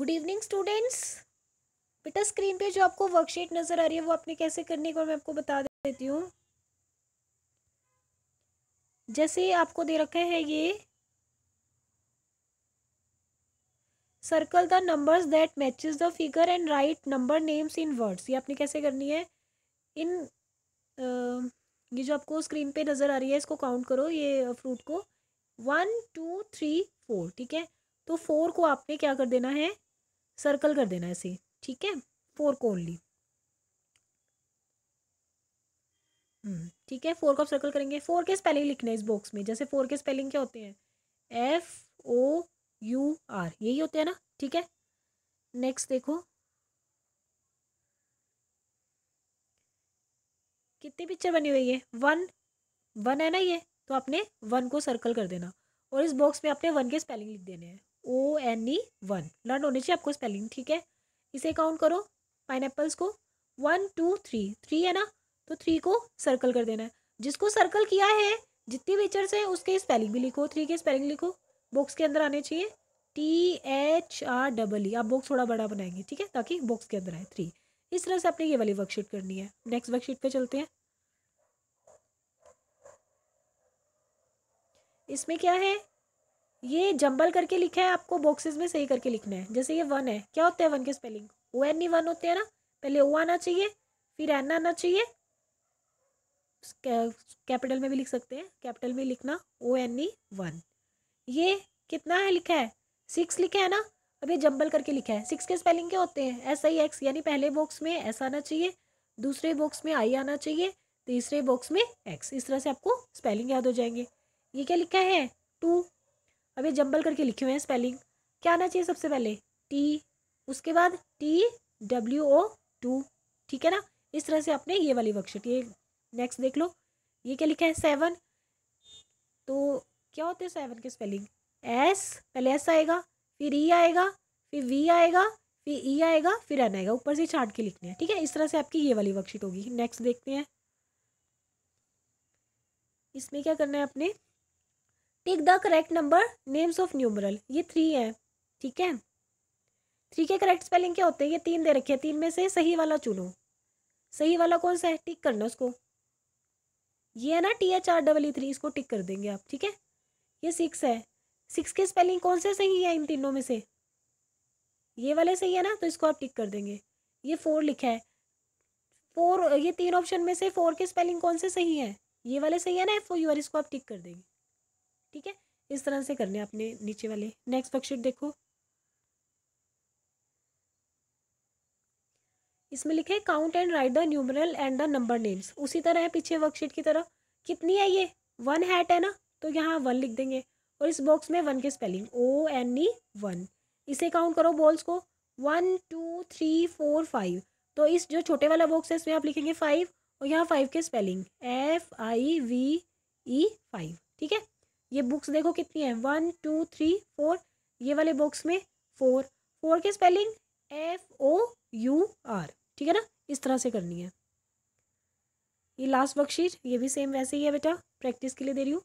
good evening students बेटा screen पे जो आपको वर्कशीट नज़र आ रही है वो आपने कैसे करनी को मैं आपको बता देती हूँ जैसे आपको दे रखा है ये circle the numbers that matches the figure and write number names in words ये आपने कैसे करनी है इन ये जो आपको स्क्रीन पे नज़र आ रही है इसको काउंट करो ये फ्रूट को वन टू थ्री फोर ठीक है तो फोर को आपने क्या कर देना है सर्कल कर देना ऐसे ठीक है फोर को ओनली हम्म, ठीक है फोर को सर्कल करेंगे फोर के स्पेलिंग लिखना है इस बॉक्स में जैसे फोर के स्पेलिंग क्या होते हैं एफ ओ यू आर यही होते हैं ना ठीक है नेक्स्ट देखो कितनी पिक्चर बनी हुई है वन वन है ना ये तो आपने वन को सर्कल कर देना और इस बॉक्स में आपने वन के स्पेलिंग लिख देने हैं O N E one learn होनी चाहिए आपको स्पेलिंग ठीक है इसे काउंट करो पाइन को वन टू थ्री थ्री है ना तो थ्री को सर्कल कर देना है जिसको सर्कल किया है जितनी फीचर्स हैं उसके स्पेलिंग भी लिखो थ्री के स्पेलिंग लिखो बॉक्स के अंदर आने चाहिए T H R double E आप बॉक्स थोड़ा बड़ा बनाएंगे ठीक है ताकि बॉक्स के अंदर आए थ्री इस तरह से आपने ये वाली वर्कशीट करनी है नेक्स्ट वर्कशीट पे चलते हैं इसमें क्या है ये जंबल करके लिखा है आपको बॉक्सेस में सही करके लिखना है जैसे ये वन है क्या होता है वन के spelling O N E one होते हैं ना पहले ओ आना चाहिए फिर एन आना चाहिए कैपिटल में भी लिख सकते हैं कैपिटल में लिखना ओ एन ई वन ये कितना है लिखा है सिक्स लिखा है ना अब ये जंबल करके लिखा है सिक्स के स्पेलिंग क्या होते हैं एस आई एक्स यानी पहले बॉक्स में एस आना चाहिए दूसरे बॉक्स में आई आना चाहिए तीसरे बॉक्स में एक्स इस तरह से आपको स्पेलिंग याद हो जाएंगे ये क्या लिखा है टू अब ये जम्बल करके लिखे हुए हैं स्पेलिंग क्या आना चाहिए सबसे पहले टी उसके बाद टी डब्ल्यू ओ टू ठीक है ना इस तरह से आपने ये वाली वर्कशीट ये नेक्स्ट देख लो ये क्या लिखा है सेवन तो क्या होते हैं सेवन के स्पेलिंग एस पहले एस आएगा फिर ई e आएगा फिर वी आएगा फिर ई e आएगा फिर एन आएगा ऊपर से छाट के लिखने हैं ठीक है इस तरह से आपकी ये वाली वर्कशीट होगी नेक्स्ट देखते हैं इसमें क्या करना है अपने take the correct number names of numeral ये थ्री है ठीक है थ्री के करेक्ट स्पेलिंग क्या होते हैं ये तीन दे रखे हैं तीन में से सही वाला चुनो सही वाला कौन सा है टिक करना उसको ये है ना T H R double E three इसको टिक कर देंगे आप ठीक है ये सिक्स है सिक्स के स्पेलिंग कौन से सही है इन तीनों में से ये वाले सही है ना तो इसको आप टिक कर देंगे ये फोर लिखा है फोर ये तीन ऑप्शन में से फोर के स्पेलिंग कौन से सही है ये वाले सही है ना एफ ओ यू आर इसको आप टिक कर देंगे ठीक है इस तरह से करने आपने नीचे वाले नेक्स्ट वर्कशीट देखो इसमें लिखे count and write the numeral and the number names उसी तरह है पीछे वर्कशीट की तरह कितनी है ये वन हैट है ना तो यहाँ वन लिख देंगे और इस बॉक्स में वन के spelling O N E one इसे काउंट करो बॉल्स को one two three four five तो इस जो छोटे वाला बॉक्स है इसमें आप लिखेंगे फाइव और यहाँ फाइव के spelling F I V E five ठीक है ये बुक्स देखो कितनी है वन टू थ्री फोर ये वाले बॉक्स में फोर फोर की spelling F O U R ठीक है ना इस तरह से करनी है ये लास्ट वर्कशीट ये भी सेम वैसे ही है बेटा प्रैक्टिस के लिए दे रही हूँ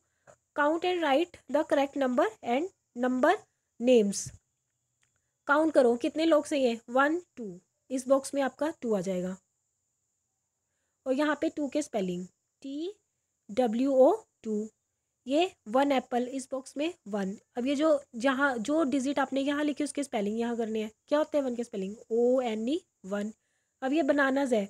count and write the correct number and number names count करो कितने लोग सही है वन टू इस बॉक्स में आपका टू आ जाएगा और यहाँ पे टू के spelling T W O two ये वन एप्पल इस बॉक्स में वन अब ये जो जहाँ जो डिजिट आपने यहाँ लिखी उसके स्पेलिंग यहाँ करने हैं क्या होते हैं वन के spelling O N E one अब ये बनानाज है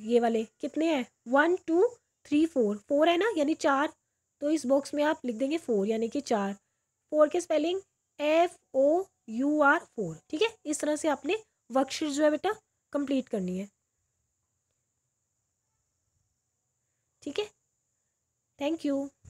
ये वाले कितने हैं one two three four four है ना यानी चार तो इस बॉक्स में आप लिख देंगे फोर यानी कि चार फोर के spelling F O U R four ठीक है इस तरह से आपने वर्कशीट जो है बेटा कंप्लीट करनी है ठीक है थैंक यू